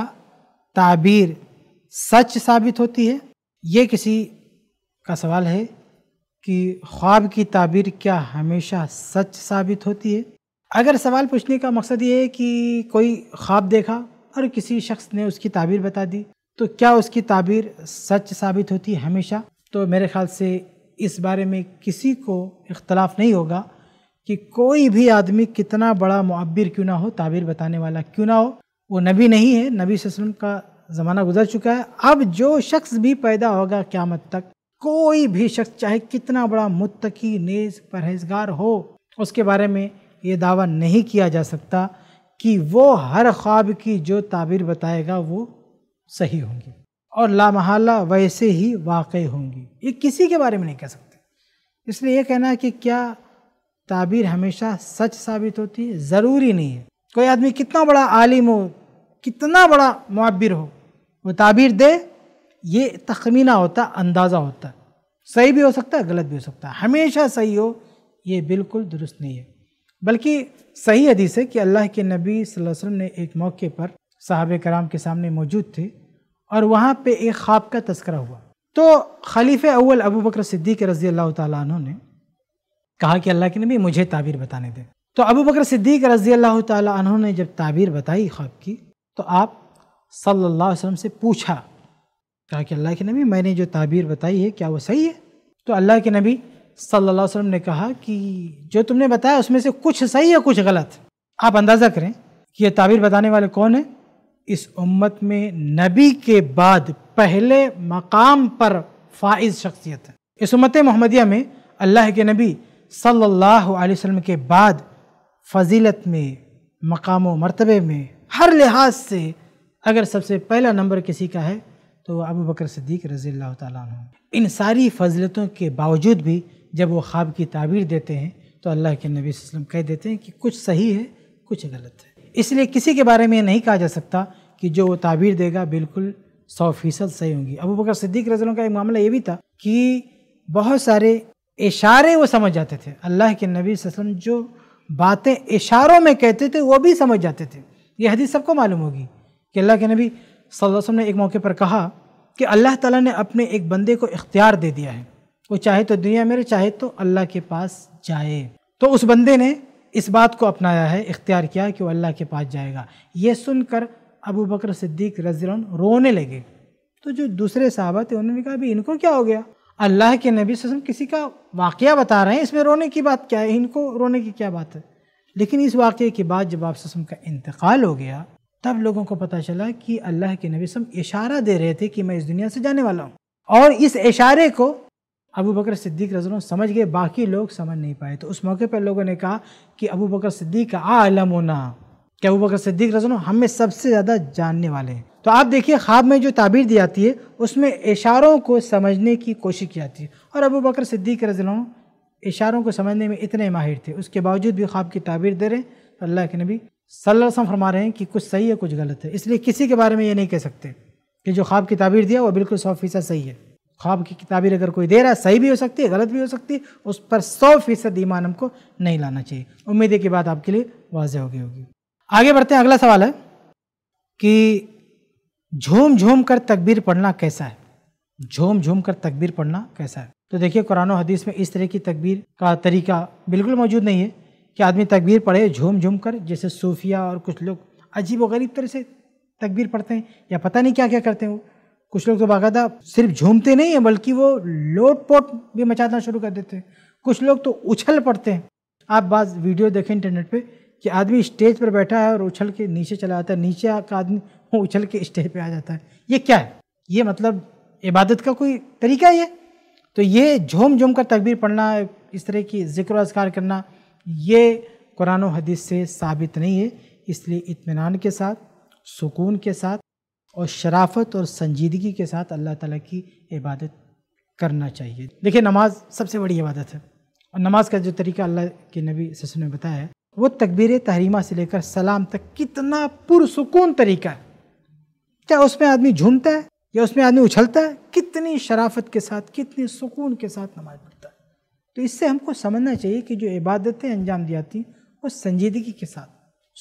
ताबीर सच साबित होती है ये किसी का सवाल है कि ख्वाब की ताबीर क्या हमेशा सच साबित होती है अगर सवाल पूछने का मकसद ये है कि कोई ख्वाब देखा और किसी शख्स ने उसकी ताबीर बता दी तो क्या उसकी ताबीर सच साबित होती है हमेशा तो मेरे ख्याल से इस बारे में किसी को इख्तलाफ नहीं होगा कि कोई भी आदमी कितना बड़ा मुआबिर क्यों ना हो ताबीर बताने वाला क्यों ना हो वो नबी नहीं है नबी वसल्लम का ज़माना गुजर चुका है अब जो शख्स भी पैदा होगा क्यामत तक कोई भी शख्स चाहे कितना बड़ा मुत्तकी नेज परहेजगार हो उसके बारे में ये दावा नहीं किया जा सकता कि वो हर ख्वाब की जो ताबीर बताएगा वो सही होंगी और लामहला वैसे ही वाकई होंगी ये किसी के बारे में नहीं कह सकते इसलिए ये कहना कि क्या ताबीर हमेशा सच साबित होती है ज़रूरी नहीं है कोई आदमी कितना बड़ा आलिम हो कितना बड़ा मुआबिर हो वो ताबीर दे ये तखमीना होता अंदाज़ा होता सही भी हो सकता है गलत भी हो सकता है हमेशा सही हो ये बिल्कुल दुरुस्त नहीं है बल्कि सही हदीस है कि अल्लाह के नबी सल्लल्लाहु अलैहि वसल्लम ने एक मौके पर साहब कराम के सामने मौजूद थे और वहाँ पे एक ख्वाब का तस्करा हुआ तो खलीफ अव्वल अबू बकर सिद्दीक रज़ी अल्लाह तु ने कहा कि अल्लाह के नबी मुझे ताबीर बताने दें तो अबू बकर सिद्दीक रजी अल्लाह तहों ने जब ताबीर बताई ख्वाब की तो आप सल्ला वसलम से पूछा कहा कि अल्लाह के नबी मैंने जो ताबीर बताई है क्या वो सही है तो अल्लाह के नबी सल्ला वसलम ने कहा कि जो तुमने बताया उसमें से कुछ सही है कुछ गलत आप अंदाज़ा करें कि यह ताबीर बताने वाले कौन है इस उम्मत में नबी के बाद पहले मकाम पर फाइज शख्सियत है इस उम्मत मोहम्मदिया में अल्लाह के नबी सल्लल्लाहु अलैहि वसल्लम के बाद फजीलत में मकाम मरतबे में हर लिहाज से अगर सबसे पहला नंबर किसी का है तो वह अबू बकर सिद्दीक रज़ी अल्लाह इन सारी फजलतों के बावजूद भी जब वो ख्वाब की ताबीर देते हैं तो अल्लाह के नबी वसम कह देते हैं कि कुछ सही है कुछ गलत है इसलिए किसी के बारे में नहीं कहा जा सकता कि जो वो ताबीर देगा बिल्कुल सौ फीसद सही होंगी अबू बकर सिद्दीक रजलों का एक मामला ये भी था कि बहुत सारे इशारे वो समझ जाते थे अल्लाह के नबी वसल्लम जो बातें इशारों में कहते थे वो भी समझ जाते थे ये हदीस सबको मालूम होगी कि अल्लाह के नबी वसल्लम ने एक मौके पर कहा कि अल्लाह ताला ने अपने एक बंदे को इख्तियार दे दिया है वो चाहे तो दुनिया में चाहे तो अल्लाह के पास जाए तो उस बंदे ने इस बात को अपनाया है इख्तियार किया कि वो अल्लाह के पास जाएगा ये सुनकर अबू बकर सिद्दीक रोने लगे तो जो दूसरे साहबा थे उन्होंने कहा भी इनको क्या हो गया अल्लाह के नबी वसम किसी का वाक़ बता रहे हैं इसमें रोने की बात क्या है इनको रोने की क्या बात है लेकिन इस वाक़े के बाद जब आप वसम का इंतकाल हो गया तब लोगों को पता चला कि अल्लाह के नबी वसम इशारा दे रहे थे कि मैं इस दुनिया से जाने वाला हूँ और इस इशारे को अबू बकर सिद्दीक रजनों समझ गए बाकी लोग समझ नहीं पाए तो उस मौके पर लोगों ने कहा कि अबू बकर सिद्दीक का आलम होना क्या अबू बकर सिद्दीक रजलों हमें सबसे ज़्यादा जानने वाले हैं तो आप देखिए ख्वाब में जो ताबीर दी जाती है उसमें इशारों को समझने की कोशिश की जाती है और अबू बकर सिद्दीक रजलों इशारों को समझने में इतने माहिर थे उसके बावजूद भी ख्वाब की ताबीर दे रहे हैं तो अल्लाह के नबी सल्लम फरमा रहे हैं कि कुछ सही है कुछ गलत है इसलिए किसी के बारे में ये नहीं कह सकते कि जो ख्वाब की ताबीर दिया वो बिल्कुल सौ फीसद सही है ख्वाब की ताबीर अगर कोई दे रहा है सही भी हो सकती है गलत भी हो सकती है उस पर सौ फीसद ईमान हमको नहीं लाना चाहिए उम्मीद है कि बात आपके लिए वाजह हो गई होगी आगे बढ़ते हैं अगला सवाल है कि झूम झूम कर तकबीर पढ़ना कैसा है झूम झूम कर तकबीर पढ़ना कैसा है तो देखिए कुरान हदीस में इस तरह की तकबीर का तरीका बिल्कुल मौजूद नहीं है कि आदमी तकबीर पढ़े झूम झूम कर जैसे सूफिया और कुछ लोग अजीब व गरीब तरह से तकबीर पढ़ते हैं या पता नहीं क्या क्या करते हैं वो कुछ लोग तो बाकायदा सिर्फ झूमते नहीं हैं बल्कि वो लोट पोट भी मचाना शुरू कर देते हैं कुछ लोग तो उछल पड़ते हैं आप बाज वीडियो देखें इंटरनेट पे कि आदमी स्टेज पर बैठा है और उछल के नीचे चला जाता है नीचे का आदमी *laughs* उछल के स्टेज पे आ जाता है ये क्या है ये मतलब इबादत का कोई तरीका है ये तो ये झोम झोम कर तकबीर पढ़ना इस तरह की जिक्र असकार करना ये कुरान हदीस से साबित नहीं है इसलिए इत्मीनान के साथ सुकून के साथ और शराफत और संजीदगी के साथ अल्लाह ताला की इबादत करना चाहिए देखिए नमाज सबसे बड़ी इबादत है और नमाज का जो तरीका अल्लाह के नबी ससुर ने बताया है वो तकबीर तहरीमा से लेकर सलाम तक कितना पुरसकून तरीका है क्या उसमें आदमी झूमता है या उसमें आदमी उछलता है कितनी शराफत के साथ कितने सुकून के साथ नमाज पढ़ता है तो इससे हमको समझना चाहिए कि जो इबादतें अंजाम दी जाती हैं वो संजीदगी के साथ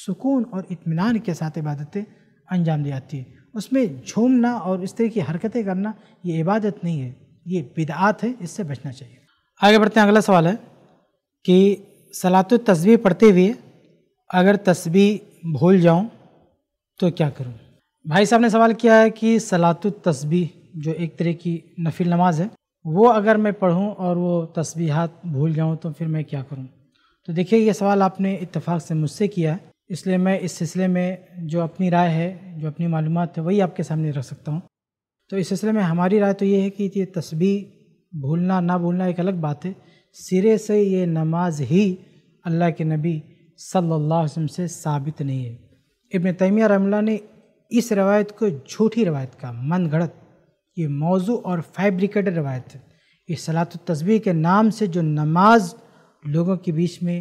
सुकून और इतमान के साथ इबादतें अंजाम दी जाती है उसमें झूमना और इस तरह की हरकतें करना ये इबादत नहीं है ये बिदात है इससे बचना चाहिए आगे बढ़ते हैं अगला सवाल है कि सलात तस्वीर पढ़ते हुए अगर तस्वीर भूल जाऊँ तो क्या करूँ भाई साहब ने सवाल किया है कि सलात तस्बी जो एक तरह की नफिल नमाज है वो अगर मैं पढ़ूँ और वो तस्बीहात भूल जाऊँ तो फिर मैं क्या करूँ तो देखिए ये सवाल आपने इत्तेफाक से मुझसे किया है इसलिए मैं इस सिलसिले में जो अपनी राय है जो अपनी मालूम है वही आपके सामने रख सकता हूँ तो इस सिलसिले में हमारी राय तो ये है कि ये तस्बी भूलना ना भूलना एक अलग बात है सिरे से ये नमाज ही अल्लाह के नबी सल्लल्लाहु अलैहि वसल्लम से साबित नहीं है इबन तैमिया रमला ने इस रवायत को झूठी रवायत का मन घड़त ये मौजू और फैब्रिकेटेड रवायत ये सलात तस्वीर के नाम से जो नमाज लोगों के बीच में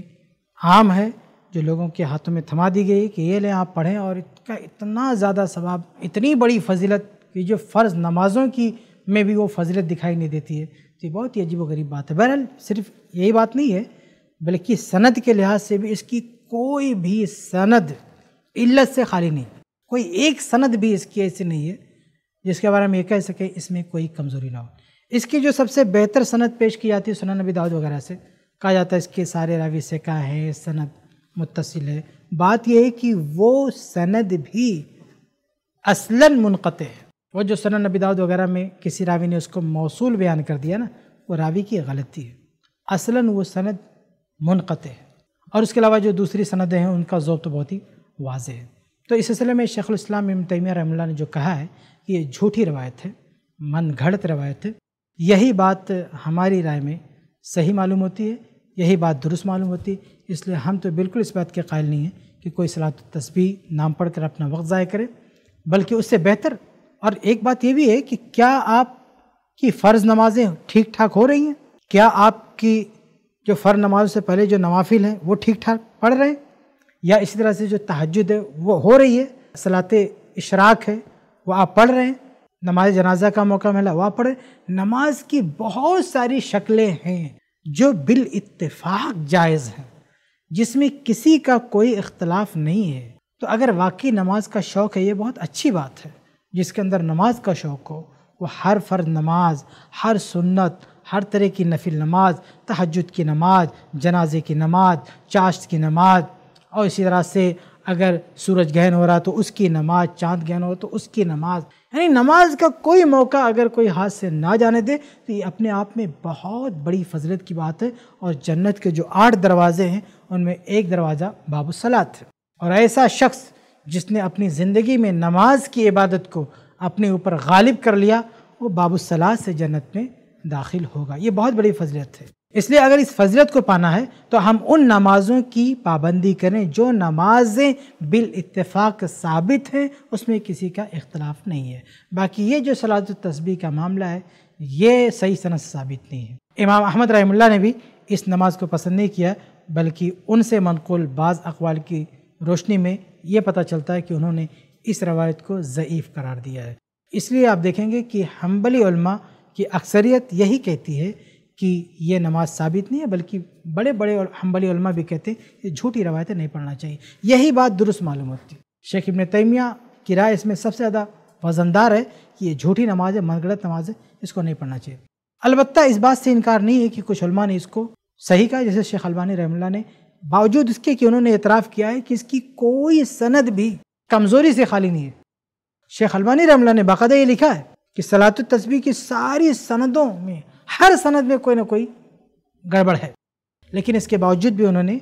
आम है जो लोगों के हाथों में थमा दी गई कि ये लें आप पढ़ें और इसका इतना ज़्यादा सवाब इतनी बड़ी फजीलत कि जो फ़र्ज़ नमाज़ों की में भी वो फजीलत दिखाई नहीं देती है तो ये बहुत ही अजीब गरीब बात है बहरहाल सिर्फ यही बात नहीं है बल्कि सनद के लिहाज से भी इसकी कोई भी सनद इल्लत से खाली नहीं कोई एक सनद भी इसकी ऐसी नहीं है जिसके बारे में ये कह सके इसमें कोई कमज़ोरी ना हो इसकी जो सबसे बेहतर सनद पेश की जाती है सुना नबी दाऊद वगैरह से कहा जाता है इसके सारे रावी से कहा है सनद मुतसिल है बात यह है कि वो सनद भी असलन मुनक़ है वो जो सुना नबी दाऊद वगैरह में किसी रावी ने उसको मौसूल बयान कर दिया ना वो रावी की गलती है असलन वो सनद मुनक़ है और उसके अलावा जो दूसरी सनदें हैं उनका ज़ोब तो बहुत ही वाज है तो इस सिलसिले में शेखुलस्लाम इम तैमिया रहमल्ला ने जो कहा है कि ये झूठी रवायत है मन घड़त रवायत है यही बात हमारी राय में सही मालूम होती है यही बात दुरुस्त मालूम होती है इसलिए हम तो बिल्कुल इस बात के कायल नहीं हैं कि कोई सलात तो तस्बी नाम पढ़ कर अपना वक्त ज़ाय करे बल्कि उससे बेहतर और एक बात यह भी है कि क्या आप की फ़र्ज़ नमाज़ें ठीक ठाक हो रही हैं क्या आपकी जो फ़र्ज नमाज से पहले जो नवाफिल हैं वो ठीक ठाक पढ़ रहे हैं या इसी तरह से जो तहजद है वो हो रही है सलात इशराक है वह आप पढ़ रहे हैं नमाज जनाजा का मौका मिला वह आप पढ़ रहे नमाज की बहुत सारी शक्लें हैं जो बिल इतफाक जायज़ हैं जिसमें किसी का कोई इख्तलाफ नहीं है तो अगर वाकई नमाज का शौक़ है ये बहुत अच्छी बात है जिसके अंदर नमाज का शौक़ हो वो हर फ़र्ज नमाज हर सुन्नत हर तरह की नफिल नमाज तहजद की नमाज जनाजे की नमाज चाश्त की नमाज और इसी तरह से अगर सूरज गहन हो रहा तो उसकी नमाज चांद गहन हो तो उसकी नमाज यानी नमाज का कोई मौका अगर कोई हाथ से ना जाने दे तो ये अपने आप में बहुत बड़ी फजलत की बात है और जन्नत के जो आठ दरवाजे हैं उनमें एक दरवाज़ा बाबू सलात है और ऐसा शख्स जिसने अपनी ज़िंदगी में नमाज की इबादत को अपने ऊपर गालिब कर लिया वो बाबू सलात से जन्नत में दाखिल होगा ये बहुत बड़ी फजलत है इसलिए अगर इस फजरत को पाना है तो हम उन नमाज़ों की पाबंदी करें जो नमाजें बिल इत्तेफाक साबित हैं उसमें किसी का इख्तलाफ नहीं है बाकी ये जो सलात तस्बी का मामला है ये सही सनत साबित नहीं है इमाम अहमद रहमुल्ला ने भी इस नमाज को पसंद नहीं किया बल्कि उनसे मनकुल बाज़ अकवाल की रोशनी में ये पता चलता है कि उन्होंने इस रवायत को ज़यीफ़ करार दिया है इसलिए आप देखेंगे कि हम्बली की अक्सरियत यही कहती है कि यह नमाज साबित नहीं है बल्कि बड़े बड़े और हम्बली उलमा भी कहते हैं ये झूठी रवायतें नहीं पढ़ना चाहिए यही बात दुरुस्त मालूम होती शेख इबन तैमिया की राय इसमें सबसे ज़्यादा वजनदार है कि ये झूठी नमाज है मनगढ़त नमाज है इसको नहीं पढ़ना चाहिए अलबत् इस बात से इनकार नहीं है कि कुछ उलमा ने इसको सही कहा जैसे शेख अलबानी रहमल्ला ने बावजूद इसके कि उन्होंने एतराफ़ किया है कि इसकी कोई सनद भी कमज़ोरी से खाली नहीं है शेख अलबानी रहमल्ला ने बाकायदा ये लिखा है कि सलात तस्वीर की सारी सनदों में हर सनद में कोई ना कोई गड़बड़ है लेकिन इसके बावजूद भी उन्होंने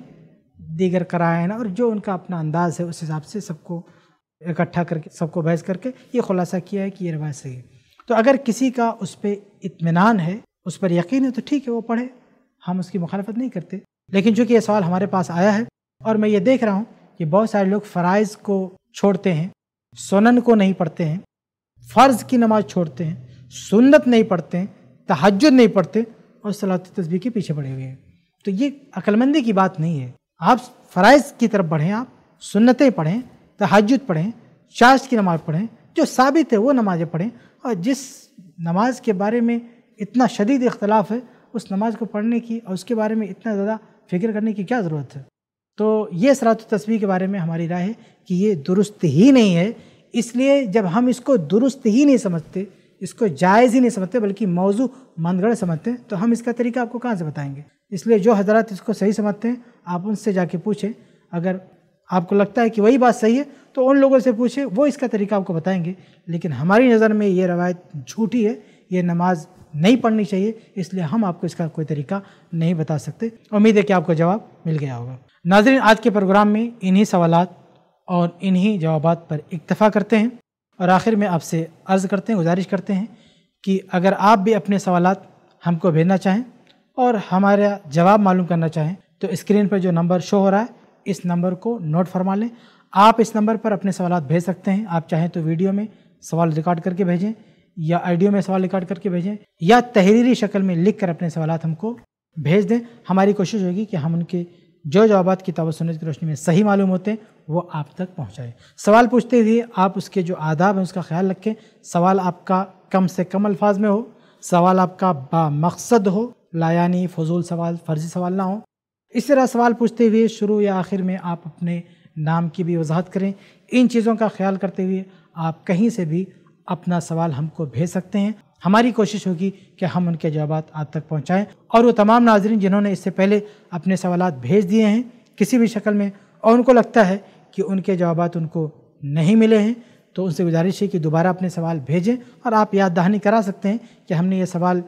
दीगर कराया ना और जो उनका अपना अंदाज है उस हिसाब से सबको इकट्ठा करके सबको बहस करके ये खुलासा किया है कि ये रवायत सही है तो अगर किसी का उस पर इतमान है उस पर यकीन है तो ठीक है वो पढ़े हम उसकी मुखालफत नहीं करते लेकिन चूँकि ये सवाल हमारे पास आया है और मैं ये देख रहा हूँ कि बहुत सारे लोग फ़रज़ को छोड़ते हैं सोनन को नहीं पढ़ते हैं फ़र्ज़ की नमाज़ छोड़ते हैं सुन्नत नहीं पढ़ते हैं तहजद नहीं पढ़ते और सलात तस्वीर के पीछे पड़े हुए हैं तो ये अक्लमंदी की बात नहीं है आप फ़रज़ की तरफ बढ़ें आप सुन्नतें पढ़ें तहजद पढ़ें चाश की नमाज़ पढ़ें जो साबित है वो नमाज़ें पढ़ें और जिस नमाज के बारे में इतना शदीद इख्तलाफ है उस नमाज को पढ़ने की और उसके बारे में इतना ज़्यादा फिक्र करने की क्या ज़रूरत है तो ये सरात तस्वीर के बारे में हमारी राय है कि ये दुरुस्त ही नहीं है इसलिए जब हम इसको दुरुस्त ही नहीं समझते इसको जायज़ ही नहीं समझते बल्कि मौजू मंदगढ़ समझते हैं तो हम इसका तरीका आपको कहाँ से बताएंगे इसलिए जो हजरत इसको सही समझते हैं आप उनसे जाके पूछें अगर आपको लगता है कि वही बात सही है तो उन लोगों से पूछें वो इसका तरीका आपको बताएंगे लेकिन हमारी नज़र में ये रवायत झूठी है ये नमाज नहीं पढ़नी चाहिए इसलिए हम आपको इसका कोई तरीका नहीं बता सकते उम्मीद है कि आपको जवाब मिल गया होगा नाजरीन आज के प्रोग्राम में इन्हीं सवाल और इन्हीं जवाब पर इतफ़ा करते हैं और आखिर में आपसे अर्ज़ करते हैं गुजारिश करते हैं कि अगर आप भी अपने सवाल हमको भेजना चाहें और हमारा जवाब मालूम करना चाहें तो स्क्रीन पर जो नंबर शो हो रहा है इस नंबर को नोट फरमा लें आप इस नंबर पर अपने सवाल भेज सकते हैं आप चाहें तो वीडियो में सवाल रिकॉर्ड करके भेजें या आइडियो में सवाल रिकॉर्ड करके भेजें या तहरीरी शक्ल में लिख कर अपने सवाल हमको भेज दें हमारी कोशिश होगी कि हम उनके जो जवाब की ताबत की रोशनी में सही मालूम होते हैं वो आप तक पहुँचाए सवाल पूछते हुए आप उसके जो आदाब हैं उसका ख्याल रखें सवाल आपका कम से कम अल्फाज में हो सवाल आपका बामकसद हो लायानी फजूल सवाल फर्जी सवाल ना हो इस तरह सवाल पूछते हुए शुरू या आखिर में आप अपने नाम की भी वजाहत करें इन चीज़ों का ख्याल करते हुए आप कहीं से भी अपना सवाल हमको भेज सकते हैं हमारी कोशिश होगी कि हम उनके जवाब आप तक पहुँचाएँ और वो तमाम नाजरन जिन्होंने इससे पहले अपने सवाल भेज दिए हैं किसी भी शक्ल में और उनको लगता है कि उनके जवाब उनको नहीं मिले हैं तो उनसे गुजारिश है कि दोबारा अपने सवाल भेजें और आप याद दहानी करा सकते हैं कि हमने ये सवाल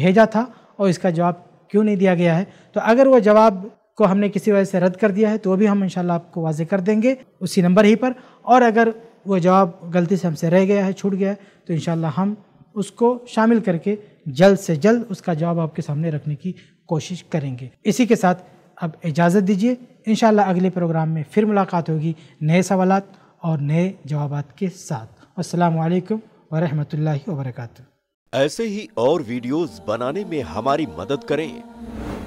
भेजा था और इसका जवाब क्यों नहीं दिया गया है तो अगर वह जवाब को हमने किसी वजह से रद्द कर दिया है तो वो भी हम इनशाला आपको वाजे कर देंगे उसी नंबर ही पर और अगर वो जवाब गलती से हमसे रह गया है छूट गया है तो इन हम उसको शामिल करके जल्द से जल्द उसका जवाब आपके सामने रखने की कोशिश करेंगे इसी के साथ अब इजाज़त दीजिए इन अगले प्रोग्राम में फिर मुलाकात होगी नए सवाल और नए जवाब के साथ असलकम वरहमल वरक ऐसे ही और वीडियोस बनाने में हमारी मदद करें